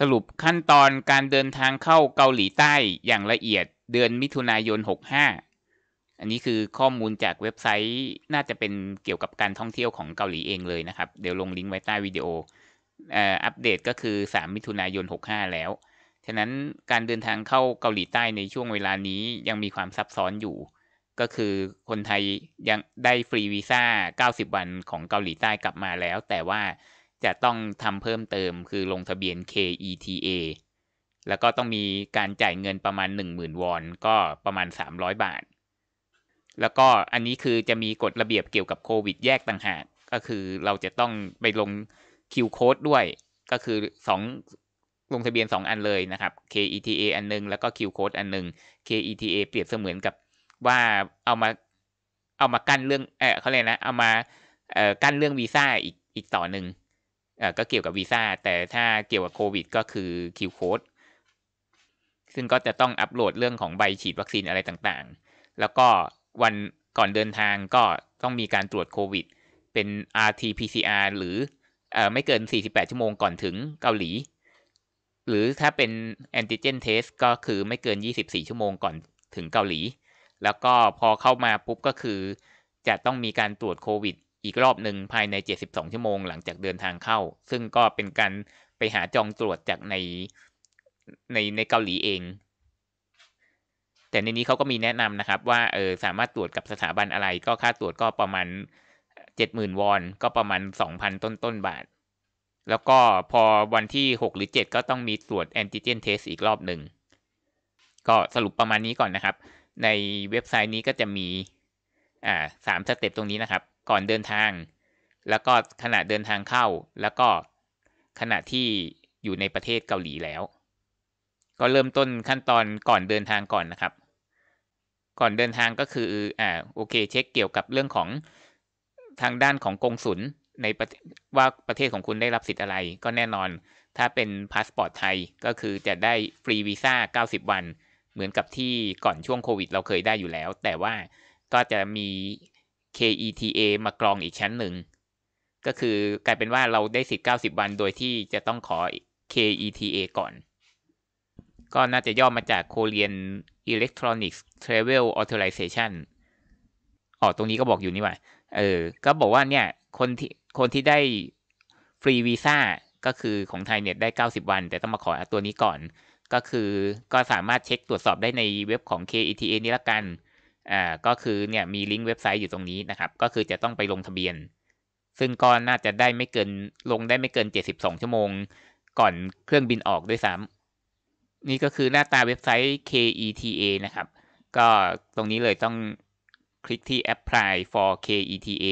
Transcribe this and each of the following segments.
สรุปขั้นตอนการเดินทางเข้าเกาหลีใต้อย่างละเอียด เดือนมิถุนายน 65 อันนี้คือข้อมูลจากเว็บไซต์น่าจะเป็นเกี่ยวกับการท่องเที่ยวของเกาหลีเองเลยนะครับ เดี๋ยวลงลิงก์ไว้ใต้วิดีโอ อัปเดตก็คือ 3 มิถุนายน 65 แล้วฉะนั้นการเดินทางเข้าเกาหลีใต้ในช่วงเวลานี้ยังมีความซับซ้อนอยู่ ก็คือคนไทยยังได้ฟรีวีซ่า 90 วันของเกาหลีใต้กลับมาแล้ว แต่ว่าจะต้องทำเพิ่มเติมคือลงทะเบียน KETA แล้วก็ต้องมีการจ่ายเงินประมาณ 10,000วอนก็ประมาณ 300 บาท แล้วก็อันนี้คือจะมีกฎระเบียบเกี่ยวกับโควิดแยกต่างหาก ก็คือเราจะต้องไปลงคิวโค้ดด้วยก็คือ 2 ลงทะเบียน 2 อันเลยนะครับ KETA อันนึงแล้วก็คิวโค้ดอันนึง KETA เปรียบเสมือนกับว่าเอามาเอามากั้นเรื่อง เออเขาเรียกนะเอามาเอ่อกั้นเรื่องวีซ่าอีกอีกต่อหนึ่งก็เกี่ยวกับวีซ่าแต่ถ้าเกี่ยวกับโควิดก็คือคิวโค้ดซึ่งก็จะต้องอัปโหลดเรื่องของใบฉีดวัคซีนอะไรต่างๆ แล้วก็วันก่อนเดินทางก็ต้องมีการตรวจโควิด เป็น RT-PCR หรือเอ่อไม่เกิน 48 ชั่วโมงก่อนถึงเกาหลี หรือถ้าเป็นแอนติเจนเทสก็คือไม่เกิน 24 ชั่วโมงก่อนถึงเกาหลี แล้วก็พอเข้ามาปุ๊บก็คือจะต้องมีการตรวจโควิดอีกรอบหนึ่งภายใน 72 ชั่วโมงหลังจากเดินทางเข้า ซึ่งก็เป็นการไปหาจองตรวจจากใน ในในเกาหลีเอง แต่ในนี้เขาก็มีแนะนำนะครับว่าเออสามารถตรวจกับสถาบันอะไรก็ค่าตรวจก็ประมาณ70,000วอนก็ประมาณ 2,000 ต้นต้นบาท แล้วก็พอวันที่ 6 หรือ 7 ก็ต้องมีตรวจแอนติเจนเทสอีกรอบหนึ่ง ก็สรุปประมาณนี้ก่อนนะครับ ในเว็บไซต์นี้ก็จะมีอ่าสามสเต็ปตรงนี้นะครับก่อนเดินทาง แล้วก็ขณะเดินทางเข้าแล้วก็ขณะที่อยู่ในประเทศเกาหลีแล้ว ก็เริ่มต้นขั้นตอนก่อนเดินทางก่อนนะครับ ก่อนเดินทางก็คืออ่าโอเคเช็คเกี่ยวกับเรื่องของทางด้านของกงสุลในว่าประเทศของคุณได้รับสิทธิ์อะไร ก็แน่นอนถ้าเป็นพาสปอร์ตไทย ก็คือจะได้ฟรีวีซ่า 90 วัน เหมือนกับที่ก่อนช่วงโควิด เราเคยได้อยู่แล้ว แต่ว่าก็จะมี KETA มากรองอีกชั้นหนึ่ง ก็คือกลายเป็นว่าเราได้สิทธิ์90 วันโดยที่จะต้องขอ KETA ก่อน ก็น่าจะย่อมาจาก Korean Electronics Travel Authorization อ๋อตรงนี้ก็บอกอยู่นี่ว่า เออ ก็บอกว่าเนี่ย คนที่ คนที่ได้ฟรีวีซ่า ก็คือของไทยเนี่ยได้ 90 วันแต่ต้องมาขอตัวนี้ก่อน ก็คือก็สามารถเช็คตรวจสอบได้ในเว็บของ KETA นี่ละกันอ่าก็คือเนี่ยมีลิงก์เว็บไซต์อยู่ตรงนี้นะครับ ก็คือจะต้องไปลงทะเบียน ซึ่งก็น่าจะได้ไม่เกินลงได้ไม่เกิน 72 ชั่วโมงก่อนเครื่องบินออกด้วยซ้ำนี่ก็คือหน้าตาเว็บไซต์ KETA นะครับก็ตรงนี้เลยต้องคลิกที่ apply for KETA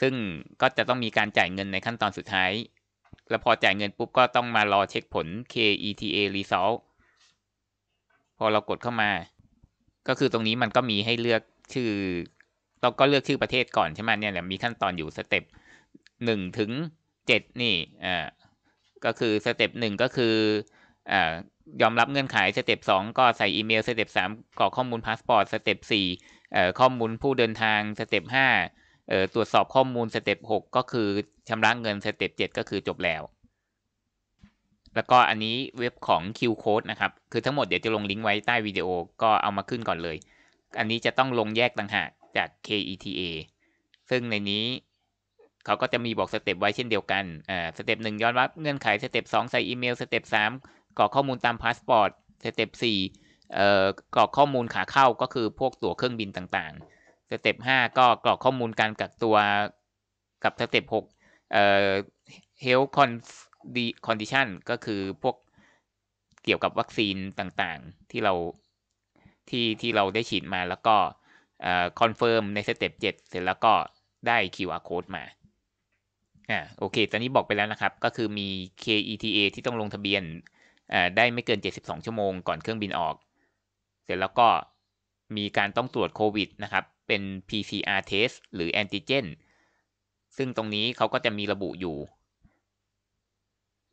ซึ่งก็จะต้องมีการจ่ายเงินในขั้นตอนสุดท้าย แล้วพอจ่ายเงินปุ๊บก็ต้องมารอเช็คผล KETA result พอเรากดเข้ามาก็คือตรงนี้มันก็มีให้เลือกชื่อเราก็เลือกชื่อประเทศก่อนใช่ไหมเนี่ยแหละมีขั้นตอนอยู่สเต็ปหนึ่งถึงเจ็ดนี่อ่าก็คือสเต็ปหนึ่งก็คืออ่ายอมรับเงื่อนไขสเต็ปสองก็ใส่อีเมลสเต็ปสามกรอกข้อมูลพาสปอร์ตสเต็ปสี่เออ่ข้อมูลผู้เดินทางสเต็ปห้าเออ่ตรวจสอบข้อมูลสเต็ปหกก็คือชำระเงินสเต็ปเจ็ดก็คือจบแล้วแล้วก็อันนี้เว็บของ Q Code นะครับ คือทั้งหมดเดี๋ยวจะลงลิงก์ไว้ใต้วิดีโอก็เอามาขึ้นก่อนเลย อันนี้จะต้องลงแยกต่างหากจาก KETA ซึ่งในนี้เขาก็จะมีบอกสเต็ปไว้เช่นเดียวกันอ่าสเต็ปหนึ่งย้อนรับเงื่อนไขสเต็ปสองใส่อีเมล สเต็ปสามกรอกข้อมูลตามพาสปอร์ต สเต็ปสี่เอ่อกรอกข้อมูลขาเข้าก็คือพวกตั๋วเครื่องบินต่างๆ สเต็ปห้าก็กรอกข้อมูลการกักตัวกับสเต็ปหกเอ่อ health ดีคอนดิชันก็คือพวกเกี่ยวกับวัคซีนต่างๆที่เราที่ที่เราได้ฉีดมาแล้วก็คอนเฟิร์มในสเต็ปเจ็ดเสร็จแล้วก็ได้ QR code มาอ่าโอเค ตอนนี้บอกไปแล้วนะครับก็คือมี KETA ที่ต้องลงทะเบียนอ่าได้ไม่เกิน 72 ชั่วโมงก่อนเครื่องบินออก เสร็จแล้วก็มีการต้องตรวจโควิดนะครับเป็น PCR test หรือแอนติเจนซึ่งตรงนี้เขาก็จะมีระบุอยู่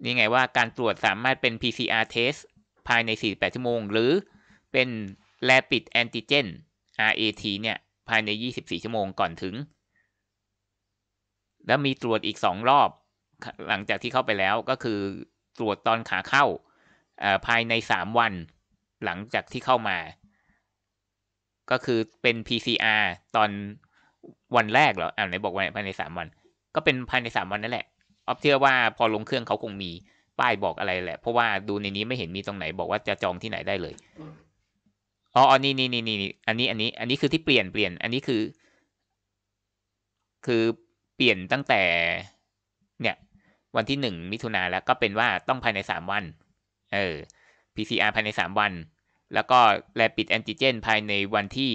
นี่ไงว่าการตรวจสามารถเป็น PCR test ภายใน 48 ชั่วโมง หรือเป็น rapid antigen RAT เนี่ยภายใน 24 ชั่วโมงก่อนถึง แล้วมีตรวจอีก 2 รอบ หลังจากที่เข้าไปแล้วก็คือตรวจตอนขาเข้า ภายใน 3 วันหลังจากที่เข้ามา ก็คือเป็น PCR ตอนวันแรกเหรอ อ่าไหนบอกว่าภายใน 3 วันก็เป็นภายใน 3 วันนั่นแหละอฟเชื่อว่าพอลงเครื่องเขาคงมีป้ายบอกอะไรแหละ เพราะว่าดูในนี้ไม่เห็นมีตรงไหนบอกว่าจะจองที่ไหนได้เลยอ๋อนี่นี่นี่นี่อันนี้อันนี้ อันนี้คือที่เปลี่ยนเปลี่ยน อันนี้คือ คือเปลี่ยนตั้งแต่ เนี่ย วันที่หนึ่งมิถุนาแล้วก็เป็นว่าต้องภายในสามวัน เออ PCR ภายในสามวัน แล้วก็แลปิดแอนติเจนภายในวันที่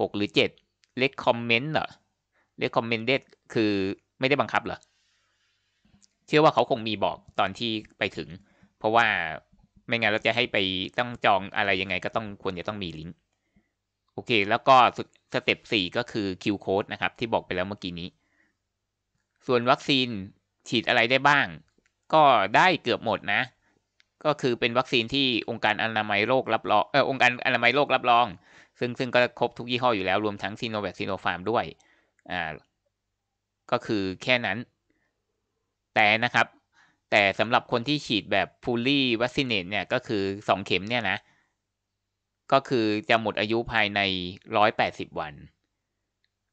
หกหรือเจ็ดเลคคอมเมนต์เหรอเลคคอมเมนเดตคือไม่ได้บังคับเหรอเชื่อว่าเขาคงมีบอกตอนที่ไปถึง เพราะว่าไม่งั้นเราจะให้ไปต้องจองอะไรยังไงก็ต้องควรจะต้องมีลิงก์โอเค แล้วก็ สเต็ปสี่ก็คือ Q code นะครับ ที่บอกไปแล้วเมื่อกี้นี้ ส่วนวัคซีนฉีดอะไรได้บ้าง ก็ได้เกือบหมดนะ ก็คือเป็นวัคซีนที่องค์การอนามัยโลกรับรองเออองค์การอนามัยโลกรับรอง ซึ่งซึ่งก็ครบทุกยี่ห้ออยู่แล้ว รวมทั้งซีโนแวคซีโนฟาร์มด้วยอ่าก็คือแค่นั้นแต่นะครับ แต่สำหรับคนที่ฉีดแบบ fully vaccinated เนี่ยก็คือสองเข็มเนี่ยนะ ก็คือจะหมดอายุภายในร้อยแปดสิบวัน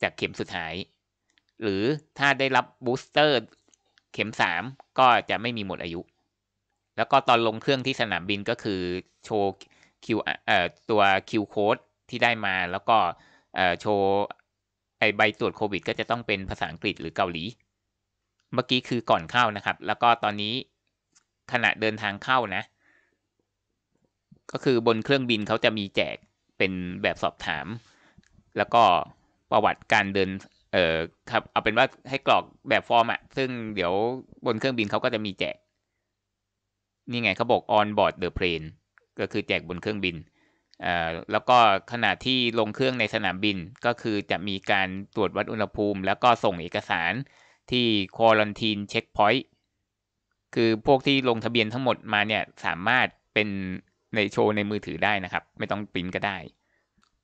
จากเข็มสุดท้าย หรือถ้าได้รับบูสเตอร์เข็มสามก็จะไม่มีหมดอายุ แล้วก็ตอนลงเครื่องที่สนามบินก็คือโชว์ Q เอ่อตัว Q code ที่ได้มาแล้วก็เอ่อโชว์ไอใบตรวจโควิดก็จะต้องเป็นภาษาอังกฤษหรือเกาหลีเมื่อกี้คือก่อนเข้านะครับ แล้วก็ตอนนี้ขณะเดินทางเข้านะ ก็คือบนเครื่องบินเขาจะมีแจกเป็นแบบสอบถาม แล้วก็ประวัติการเดิน เออครับเอาเป็นว่าให้กรอกแบบฟอร์มอะซึ่งเดี๋ยวบนเครื่องบินเขาก็จะมีแจก นี่ไงเขาบอก on board the plane ก็คือแจกบนเครื่องบิน เอ่อ แล้วก็ขณะที่ลงเครื่องในสนามบิน ก็คือจะมีการตรวจวัดอุณหภูมิ แล้วก็ส่งเอกสารที่ควอลันทีนเช็คพอยต์คือพวกที่ลงทะเบียนทั้งหมดมาเนี่ยสามารถเป็นในโชว์ในมือถือได้นะครับ ไม่ต้องปริ้นก็ได้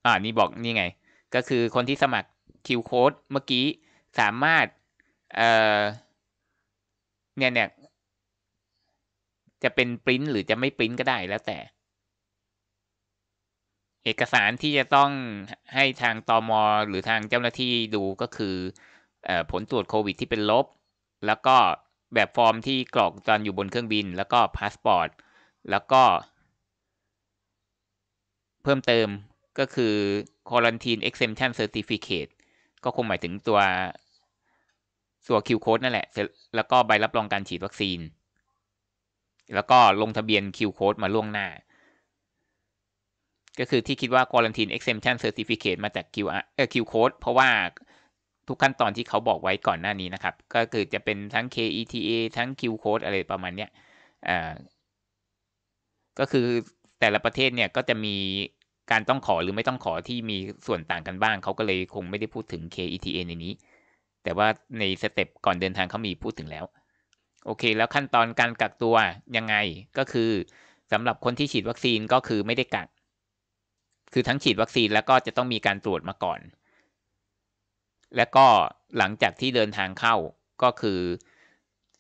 อ่านี่บอกนี่ไง ก็คือคนที่สมัคร Q โค้ดเมื่อกี้สามารถเอ่อเนี่ยเนี่ยจะเป็นปริ้นหรือจะไม่ปริ้นก็ได้แล้วแต่ เอกสารที่จะต้องให้ทางตอมอหรือทางเจ้าหน้าที่ดูก็คือผลตรวจโควิดที่เป็นลบ แล้วก็แบบฟอร์มที่กรอกตอนอยู่บนเครื่องบิน แล้วก็พาสปอร์ต แล้วก็ เพิ่มเติมก็คือ quarantine exemption certificate ก็คงหมายถึงตัวตัวคิวโค้ดนั่นแหละ แล้วก็ใบรับรองการฉีดวัคซีน แล้วก็ลงทะเบียนคิวโค้ดมาล่วงหน้า ก็คือที่คิดว่า quarantine exemption certificate มาจาก QR เอ่อ Q code เพราะว่าทุกขั้นตอนที่เขาบอกไว้ก่อนหน้านี้นะครับ ก็คือจะเป็นทั้ง KETA ทั้ง Q code อะไรประมาณเนี้ยก็คือแต่ละประเทศเนี่ยก็จะมีการต้องขอหรือไม่ต้องขอที่มีส่วนต่างกันบ้าง เขาก็เลยคงไม่ได้พูดถึง KETA ในนี้ แต่ว่าในสเต็ปก่อนเดินทางเขามีพูดถึงแล้วโอเค แล้วขั้นตอนการกักตัวยังไง ก็คือสำหรับคนที่ฉีดวัคซีนก็คือไม่ได้กักคือทั้งฉีดวัคซีนแล้วก็จะต้องมีการตรวจมาก่อนและก็หลังจากที่เดินทางเข้าก็คือ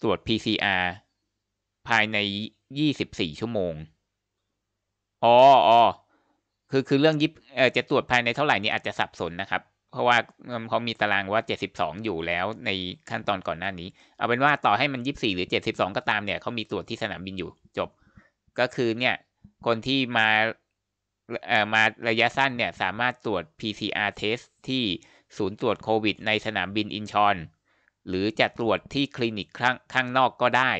ตรวจ PCR ภายใน 24 ชั่วโมง อ๋อออคือคือเรื่องยิบจะตรวจภายในเท่าไหร่นี่อาจจะสับสนนะครับ เพราะว่าเขามีตารางว่า 72 อยู่แล้วในขั้นตอนก่อนหน้านี้ เอาเป็นว่าต่อให้มัน 24 หรือ 72 ก็ตามเนี่ยเขามีตรวจที่สนาม บินอยู่จบ ก็คือเนี่ยคนที่มา เอ่อ มาระยะสั้นเนี่ยสามารถตรวจ PCR test ที่ศูนย์ตรวจโควิด ในสนามบินอินชอน หรือจะตรวจที่คลินิกข้างางนอกก็ได้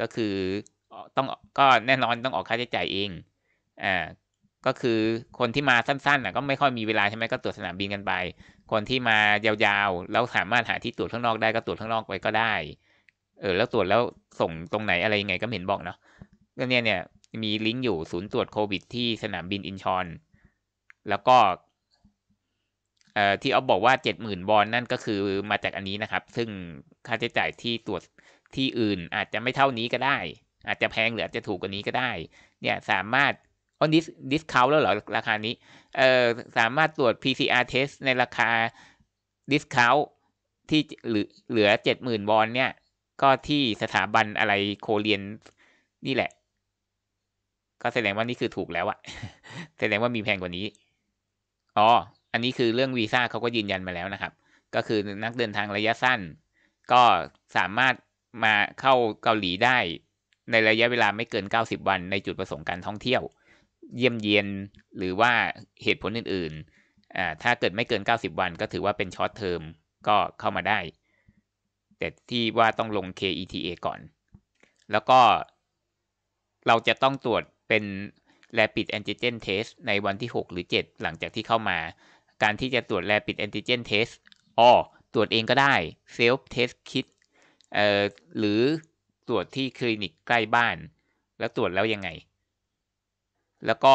ก็คือต้องก็แน่นอนต้องออกค่าใช้จ่ายเองอ่าก็คือคนที่มาสั้นๆนะก็ไม่ค่อยมีเวลาใช่ไหมก็ตรวจสนามบินกันไปคนที่มายาวๆแล้วสามารถหาที่ตรวจข้างนอกได้ก็ตรวจข้างนอกไปก็ได้เออแล้วตรวจแล้วส่งตรงไหนอะไรยังไงก็เห็นบอกเนาะก็เนี่ยเนี่ยมีลิงก์อยู่ศูนย์ตรวจโควิด ที่สนามบินอินชอน แล้วก็ออที่เอาบอกว่าเจ็ดหมื่นวอนนั่นก็คือมาจากอันนี้นะครับ ซึ่งค่าใช้จ่ายที่ตรวจที่อื่น อาจจะไม่เท่านี้ก็ได้ อาจจะแพงหรืออาจจะถูกกว่านี้ก็ได้ เนี่ยสามารถออนดิสดิสคาวแล้วเหรอราคานี้ เอ่อสามารถตรวจ PCR test ในราคาดิสคาวที่เหลือเจ็ดหมื่นวอน เนี่ย ก็ที่สถาบันอะไร โคเรียนนี่แหละ ก็แสดงว่านี่คือถูกแล้วอะแสดงว่ามีแพงกว่านี้ อ๋ออันนี้คือเรื่องวีซ่าเขาก็ยืนยันมาแล้วนะครับ ก็คือนักเดินทางระยะสั้น ก็สามารถมาเข้าเกาหลีได้ ในระยะเวลาไม่เกิน 90 วัน ในจุดประสงค์การท่องเที่ยว เยี่ยมเยียน หรือว่าเหตุผลอื่นๆอ่าถ้าเกิดไม่เกิน 90 วัน ก็ถือว่าเป็นช็อตเทอมก็เข้ามาได้ แต่ที่ว่าต้องลง KETA ก่อน แล้วก็ เราจะต้องตรวจเป็น Rapid Antigen Test ในวันที่ 6 หรือ 7 หลังจากที่เข้ามาการที่จะตรวจแ a ปิดแอนติเจนเทสอ๋อตรวจเองก็ได้เซลฟ์เทสคิดเอ่อหรือตรวจที่คลินิกใกล้บ้าน แล้วตรวจแล้วยังไง แล้วก็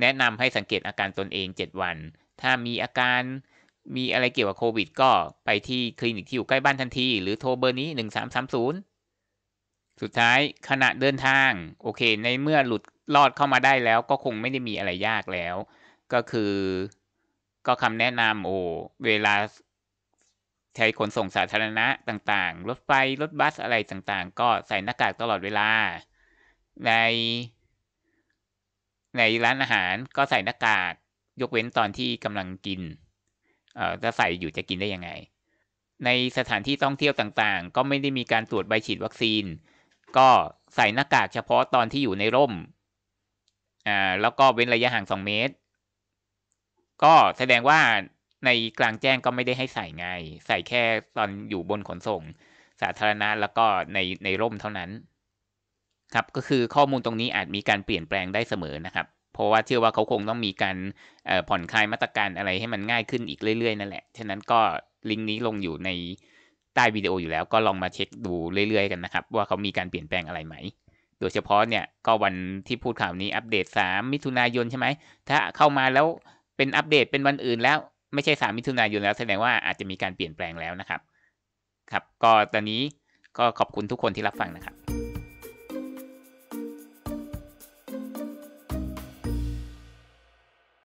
แนะนำให้สังเกตอาการตนเอง 7 วัน ถ้ามีอาการมีอะไรเกี่ยวกับโควิด ก็ไปที่คลินิกที่อยู่ใกล้บ้านทันที หรือโทรเบอร์นี้ 1330 สุดท้ายขณะเดินทาง โอเค ในเมื่อหลุดรอดเข้ามาได้แล้วก็คงไม่ได้มีอะไรยากแล้ว ก็คือก็คำแนะนำโอ้เวลาใช้ขนส่งสาธารณะต่างๆ รถไฟ รถบัสอะไรต่างๆ ก็ใส่หน้ากากตลอดเวลา ใน ในร้านอาหารก็ใส่หน้ากากยกเว้นตอนที่กำลังกิน เอ่อจะใส่อยู่จะกินได้ยังไง ในสถานที่ท่องเที่ยวต่างๆ ก็ไม่ได้มีการตรวจใบฉีดวัคซีน ก็ใส่หน้ากากเฉพาะตอนที่อยู่ในร่ม อ่า แล้วก็เว้นระยะห่าง 2 เมตรก็แสดงว่าในกลางแจ้งก็ไม่ได้ให้ใส่ไงใส่แค่ตอนอยู่บนขนส่ง สาธารณะแล้วก็ในในร่มเท่านั้น ครับก็คือข้อมูลตรงนี้อาจมีการเปลี่ยนแปลงได้เสมอนะครับ เพราะว่าเชื่อว่าเขาคงต้องมีการผ่อนคลายมาตรการอะไรให้มันง่ายขึ้นอีกเรื่อยๆนั่นแหละ ฉะนั้นก็ลิงก์นี้ลงอยู่ในใต้วิดีโออยู่แล้ว ก็ลองมาเช็คดูเรื่อยๆกันนะครับ ว่าเขามีการเปลี่ยนแปลงอะไรไหม โดยเฉพาะเนี่ยก็วันที่พูดข่าวนี้อัปเดต 3 มิถุนายนใช่ไหมถ้าเข้ามาแล้วเป็นอัปเดตเป็นวันอื่นแล้วไม่ ใช่สามมิถุนายนแล้วแสดงว่าอาจจะ มี การเปลี่ยนแปลงแล้วนะครับ ครับก็ตอนนี้ก็ขอบคุณทุกคนที่รับ ฟังนะครับ